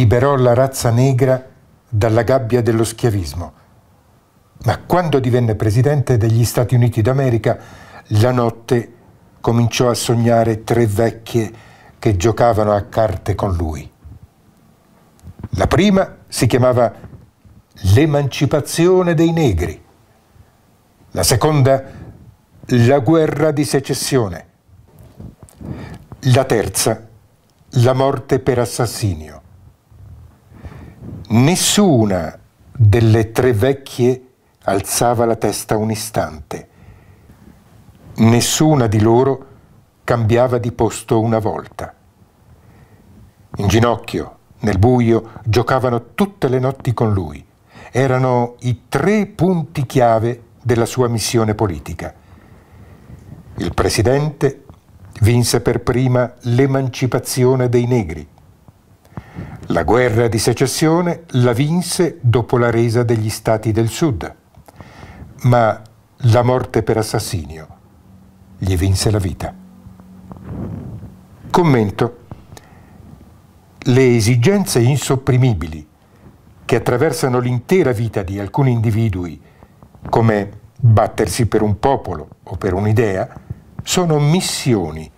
liberò la razza negra dalla gabbia dello schiavismo. Ma quando divenne presidente degli Stati Uniti d'America, la notte cominciò a sognare tre vecchie che giocavano a carte con lui. La prima si chiamava L'emancipazione dei negri, la seconda La guerra di secessione, la terza La morte per assassinio. Nessuna delle tre vecchie alzava la testa un istante. Nessuna di loro cambiava di posto una volta. In ginocchio, nel buio, giocavano tutte le notti con lui. Erano i tre punti chiave della sua missione politica. Il presidente vinse per prima l'emancipazione dei negri la guerra di secessione la vinse dopo la resa degli stati del sud, ma la morte per assassinio gli vinse la vita. Commento. Le esigenze insopprimibili che attraversano l'intera vita di alcuni individui, come battersi per un popolo o per un'idea, sono missioni.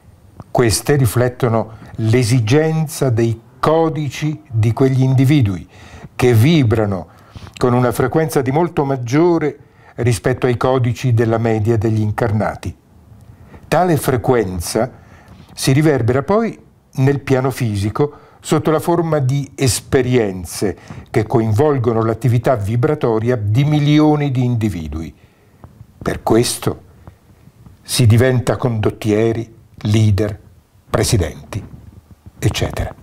Queste riflettono l'esigenza dei codici di quegli individui che vibrano con una frequenza di molto maggiore rispetto ai codici della media degli incarnati. Tale frequenza si riverbera poi nel piano fisico sotto la forma di esperienze che coinvolgono l'attività vibratoria di milioni di individui. Per questo si diventa condottieri, leader, presidenti, eccetera.